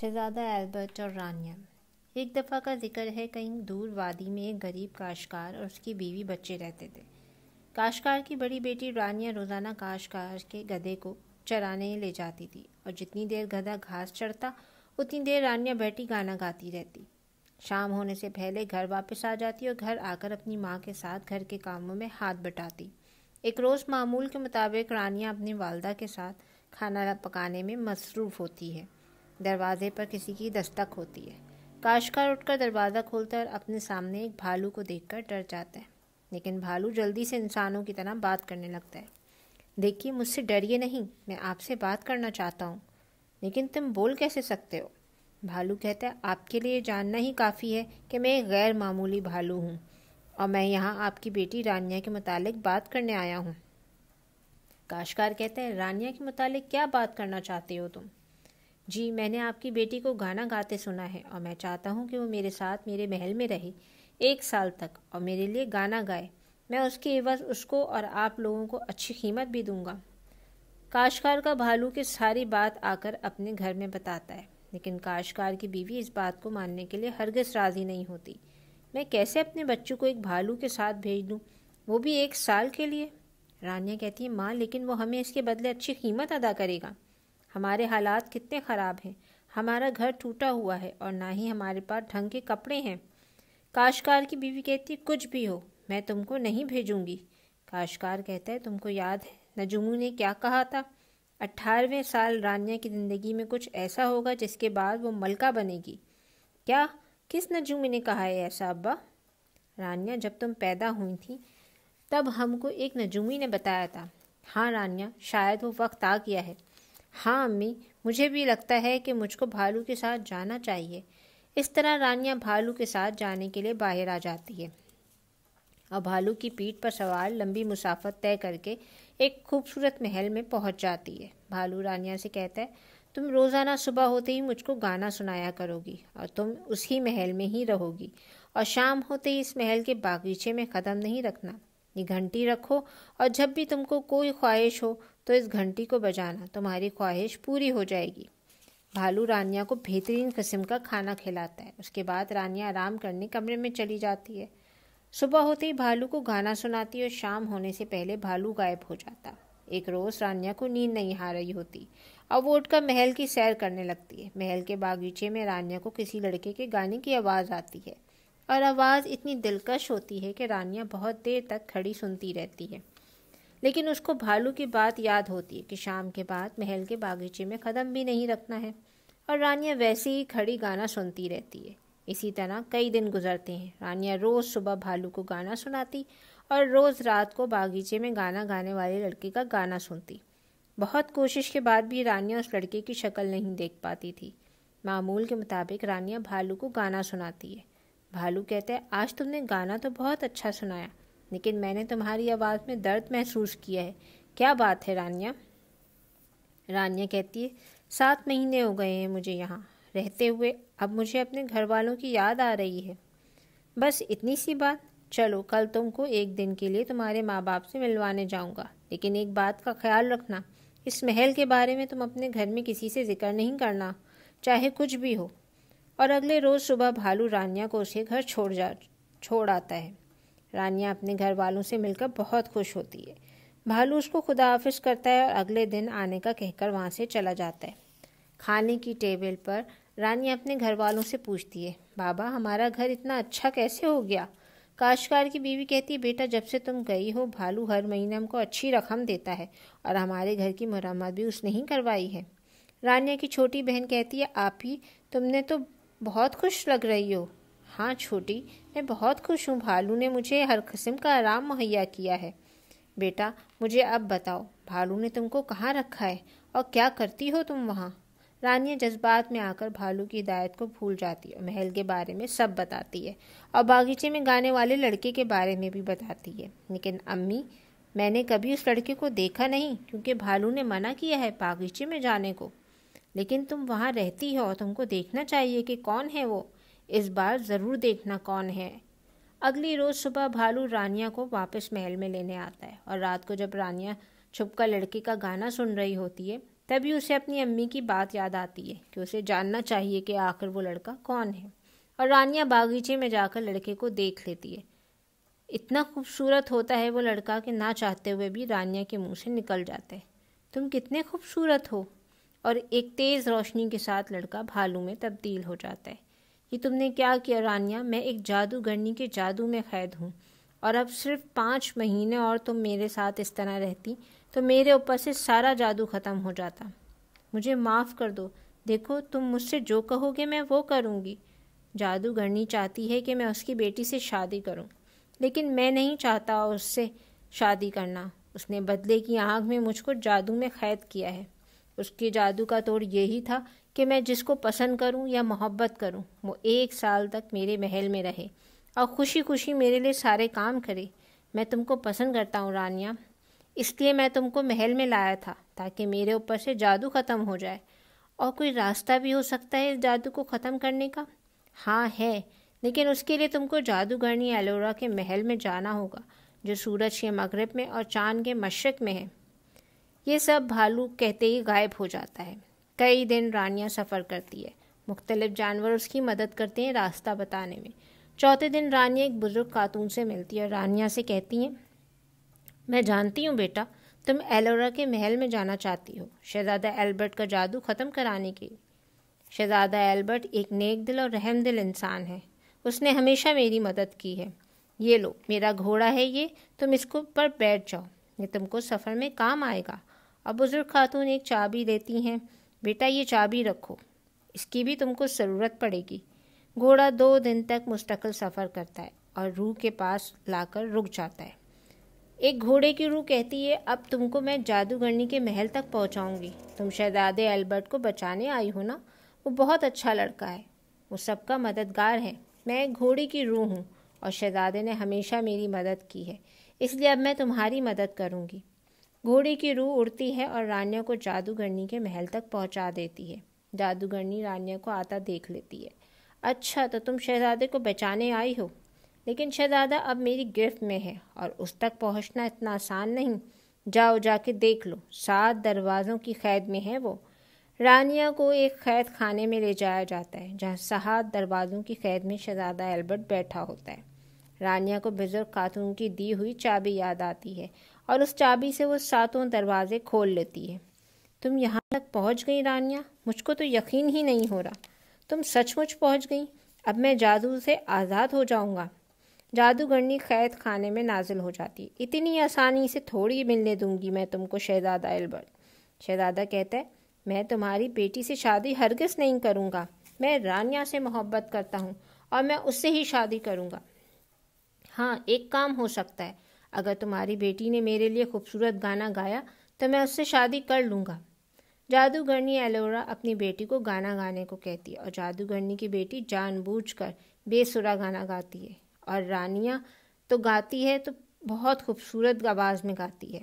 शहजादा Albert और रानिया एक दफ़ा का जिक्र है कहीं दूर वादी में एक गरीब काशकार और उसकी बीवी बच्चे रहते थे काशकार की बड़ी बेटी रानिया रोज़ाना काशकार के गधे को चराने ले जाती थी और जितनी देर गधा घास चढ़ता उतनी देर रानिया बैठी गाना गाती रहती शाम होने से पहले घर वापस आ जाती और घर आकर अपनी माँ के साथ घर के कामों में हाथ बटाती एक रोज़ मामूल के मुताबिक रानिया अपनी वालदा के साथ खाना पकाने में मसरूफ़ होती है दरवाजे पर किसी की दस्तक होती है काशकार उठकर दरवाज़ा खोलता और अपने सामने एक भालू को देखकर डर जाता है लेकिन भालू जल्दी से इंसानों की तरह बात करने लगता है देखिए मुझसे डरिए नहीं मैं आपसे बात करना चाहता हूँ लेकिन तुम बोल कैसे सकते हो भालू कहता है आपके लिए जानना ही काफ़ी है कि मैं एक गैर मामूली भालू हूँ और मैं यहाँ आपकी बेटी रानिया के मुतालिक बात करने आया हूँ काशकार कहते हैं रानिया के मुतालिक क्या बात करना चाहते हो तुम जी मैंने आपकी बेटी को गाना गाते सुना है और मैं चाहता हूँ कि वो मेरे साथ मेरे महल में रहे एक साल तक और मेरे लिए गाना गाए मैं उसकी एवज उसको और आप लोगों को अच्छी कीमत भी दूंगा काशकार का भालू की सारी बात आकर अपने घर में बताता है लेकिन काशकार की बीवी इस बात को मानने के लिए हरगिज राज़ी नहीं होती मैं कैसे अपने बच्चों को एक भालू के साथ भेज दूँ वो भी एक साल के लिए रानिया कहती है माँ लेकिन वो हमें इसके बदले अच्छी कीमत अदा करेगा हमारे हालात कितने ख़राब हैं हमारा घर टूटा हुआ है और ना ही हमारे पास ढंग के कपड़े हैं काशकार की बीवी कहती कुछ भी हो मैं तुमको नहीं भेजूंगी काशकार कहता है तुमको याद है नजुमू ने क्या कहा था अट्ठारहवें साल रानिया की ज़िंदगी में कुछ ऐसा होगा जिसके बाद वो मलका बनेगी क्या किस नजूमी ने कहा है ऐसा अब्बा रानिया जब तुम पैदा हुई थी तब हमको एक नजूमी ने बताया था हाँ रानिया शायद वो वक्त आ गया है हाँ अम्मी मुझे भी लगता है कि मुझको भालू के साथ जाना चाहिए इस तरह रानिया भालू के साथ जाने के लिए बाहर आ जाती है और भालू की पीठ पर सवार लंबी मुसाफत तय करके एक खूबसूरत महल में पहुंच जाती है भालू रानिया से कहता है तुम रोज़ाना सुबह होते ही मुझको गाना सुनाया करोगी और तुम उसी महल में ही रहोगी और शाम होते ही इस महल के बागीचे में कदम नहीं रखना ये घंटी रखो और जब भी तुमको कोई ख्वाहिश हो तो इस घंटी को बजाना तुम्हारी ख्वाहिश पूरी हो जाएगी भालू रानिया को बेहतरीन किस्म का खाना खिलाता है उसके बाद रानिया आराम करने कमरे में चली जाती है सुबह होते ही भालू को गाना सुनाती और शाम होने से पहले भालू गायब हो जाता एक रोज़ रानिया को नींद नहीं आ रही होती अब वो उठकर महल की सैर करने लगती है महल के बागीचे में रानिया को किसी लड़के के गाने की आवाज़ आती है और आवाज़ इतनी दिलकश होती है कि रानिया बहुत देर तक खड़ी सुनती रहती है लेकिन उसको भालू की बात याद होती है कि शाम के बाद महल के बागीचे में कदम भी नहीं रखना है और रानिया वैसे ही खड़ी गाना सुनती रहती है इसी तरह कई दिन गुजरते हैं रानिया रोज़ सुबह भालू को गाना सुनाती और रोज़ रात को बागीचे में गाना गाने वाले लड़के का गाना सुनती बहुत कोशिश के बाद भी रानिया उस लड़के की शक्ल नहीं देख पाती थी मामूल के मुताबिक रानिया भालू को गाना सुनाती है भालू कहते हैं आज तुमने गाना तो बहुत अच्छा सुनाया लेकिन मैंने तुम्हारी आवाज़ में दर्द महसूस किया है क्या बात है रानिया रानिया कहती है सात महीने हो गए हैं मुझे यहाँ रहते हुए अब मुझे अपने घर वालों की याद आ रही है बस इतनी सी बात चलो कल तुमको एक दिन के लिए तुम्हारे माँ बाप से मिलवाने जाऊँगा लेकिन एक बात का ख्याल रखना इस महल के बारे में तुम अपने घर में किसी से जिक्र नहीं करना चाहे कुछ भी हो और अगले रोज़ सुबह भालू रानिया को उसे घर छोड़ जा छोड़ आता है रानिया अपने घर वालों से मिलकर बहुत खुश होती है भालू उसको खुदा हाफिज करता है और अगले दिन आने का कहकर वहाँ से चला जाता है खाने की टेबल पर रानिया अपने घर वालों से पूछती है बाबा हमारा घर इतना अच्छा कैसे हो गया काशकार की बीवी कहती है बेटा जब से तुम गई हो भालू हर महीने हमको अच्छी रकम देता है और हमारे घर की मरम्मत भी उसने ही करवाई है रानिया की छोटी बहन कहती है आप ही तुमने तो बहुत खुश लग रही हो हाँ छोटी मैं बहुत खुश हूँ भालू ने मुझे हर किस्म का आराम मुहैया किया है बेटा मुझे अब बताओ भालू ने तुमको कहाँ रखा है और क्या करती हो तुम वहाँ रानिया जज्बात में आकर भालू की हिदायत को भूल जाती है महल के बारे में सब बताती है और बागीचे में गाने वाले लड़के के बारे में भी बताती है लेकिन अम्मी मैंने कभी उस लड़के को देखा नहीं क्योंकि भालू ने मना किया है बागीचे में जाने को लेकिन तुम वहाँ रहती हो और तुमको देखना चाहिए कि कौन है वो इस बार ज़रूर देखना कौन है अगली रोज़ सुबह भालू रानिया को वापस महल में लेने आता है और रात को जब रानिया छुपकर लड़के का गाना सुन रही होती है तभी उसे अपनी अम्मी की बात याद आती है कि उसे जानना चाहिए कि आखिर वो लड़का कौन है और रानिया बागीचे में जाकर लड़के को देख लेती है इतना खूबसूरत होता है वो लड़का कि ना चाहते हुए भी रानिया के मुंह से निकल जाते हैं तुम कितने खूबसूरत हो और एक तेज़ रोशनी के साथ लड़का भालू में तब्दील हो जाता है कि तुमने क्या किया रानिया मैं एक जादूगरनी के जादू में कैद हूँ और अब सिर्फ पाँच महीने और तुम मेरे साथ इस तरह रहती तो मेरे ऊपर से सारा जादू ख़त्म हो जाता मुझे माफ़ कर दो देखो तुम मुझसे जो कहोगे मैं वो करूँगी जादूगरनी चाहती है कि मैं उसकी बेटी से शादी करूँ लेकिन मैं नहीं चाहता उससे शादी करना उसने बदले की आँख में मुझको जादू में कैद किया है उसके जादू का तोड़ यही था कि मैं जिसको पसंद करूं या मोहब्बत करूं वो एक साल तक मेरे महल में रहे और खुशी खुशी मेरे लिए सारे काम करे मैं तुमको पसंद करता हूँ रानिया इसलिए मैं तुमको महल में लाया था ताकि मेरे ऊपर से जादू ख़त्म हो जाए और कोई रास्ता भी हो सकता है इस जादू को ख़त्म करने का हाँ है लेकिन उसके लिए तुमको जादूगरनी एलोरा के महल में जाना होगा जो सूरज के मगरब में और चाँद के मशरक़ में है ये सब भालू कहते ही गायब हो जाता है कई दिन रानियाँ सफ़र करती है मुख्तलिफ जानवर उसकी मदद करते हैं रास्ता बताने में चौथे दिन रानिया एक बुज़ुर्ग खातून से मिलती है और रानिया से कहती हैं मैं जानती हूँ बेटा तुम एलोरा के महल में जाना चाहती हो शहजादा एल्बर्ट का जादू ख़त्म कराने के शहजादा एल्बर्ट एक नेक दिल और रहम दिल इंसान है उसने हमेशा मेरी मदद की है ये लो मेरा घोड़ा है ये तुम इसको पर बैठ जाओ ये तुमको सफ़र में काम आएगा अब बुज़ुर्ग खातून एक चाबी देती हैं बेटा ये चाबी रखो इसकी भी तुमको ज़रूरत पड़ेगी घोड़ा दो दिन तक मुस्तकिल सफ़र करता है और रूह के पास लाकर रुक जाता है एक घोड़े की रूह कहती है अब तुमको मैं जादूगरनी के महल तक पहुंचाऊंगी तुम शहजादे अल्बर्ट को बचाने आई हो ना वो बहुत अच्छा लड़का है वो सबका मददगार है मैं एक घोड़े की रूह हूँ और शहजादे ने हमेशा मेरी मदद की है इसलिए अब मैं तुम्हारी मदद करूँगी घोड़े की रूह उड़ती है और रानिया को जादूगरनी के महल तक पहुंचा देती है जादूगरनी रानिया को आता देख लेती है अच्छा तो तुम शहजादे को बचाने आई हो लेकिन शहजादा अब मेरी गिरफ्त में है और उस तक पहुंचना इतना आसान नहीं जाओ जाके देख लो सात दरवाज़ों की कैद में है वो रानिया को एक कैद खाने में ले जाया जाता है जहाँ सात दरवाज़ों की कैद में शहजादा एल्बर्ट बैठा होता है रानिया को बुजुर्ग खातून की दी हुई चाबी याद आती है और उस चाबी से वो सातों दरवाजे खोल लेती है तुम यहाँ तक पहुँच गई रानिया मुझको तो यकीन ही नहीं हो रहा तुम सचमुच पहुँच गई अब मैं जादू से आज़ाद हो जाऊँगा जादूगरनी कैद खाने में नाजिल हो जाती इतनी आसानी से थोड़ी मिलने दूंगी मैं तुमको शहजादा एल्बर्ट शहजादा कहता है मैं तुम्हारी बेटी से शादी हरगिज नहीं करूँगा मैं रानिया से मोहब्बत करता हूँ और मैं उससे ही शादी करूँगा हाँ एक काम हो सकता है अगर तुम्हारी बेटी ने मेरे लिए खूबसूरत गाना गाया तो मैं उससे शादी कर लूँगा जादूगरनी एलोरा अपनी बेटी को गाना गाने को कहती है और जादूगरनी की बेटी जानबूझकर बेसुरा गाना गाती है और रानिया तो गाती है तो बहुत खूबसूरत आवाज़ में गाती है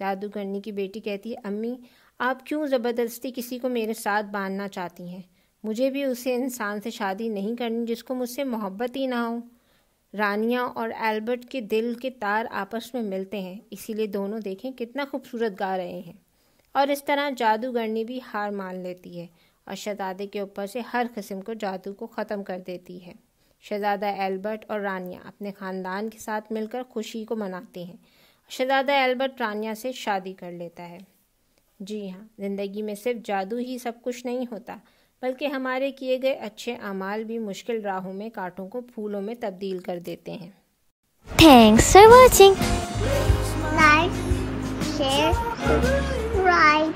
जादूगरनी की बेटी कहती है अम्मी आप क्यों ज़बरदस्ती किसी को मेरे साथ बांधना चाहती हैं मुझे भी उसे इंसान से शादी नहीं करनी जिसको मुझसे मोहब्बत ही ना हो रानिया और एल्बर्ट के दिल के तार आपस में मिलते हैं इसीलिए दोनों देखें कितना खूबसूरत गा रहे हैं और इस तरह जादूगरनी भी हार मान लेती है और शहजादे के ऊपर से हर किस्म को जादू को ख़त्म कर देती है शहजादा एल्बर्ट और रानिया अपने ख़ानदान के साथ मिलकर खुशी को मनाते हैं शहजादा एल्बर्ट रानिया से शादी कर लेता है जी हाँ ज़िंदगी में सिर्फ जादू ही सब कुछ नहीं होता बल्कि हमारे किए गए अच्छे अमाल भी मुश्किल राहों में कांटों को फूलों में तब्दील कर देते हैं thanks for watching like share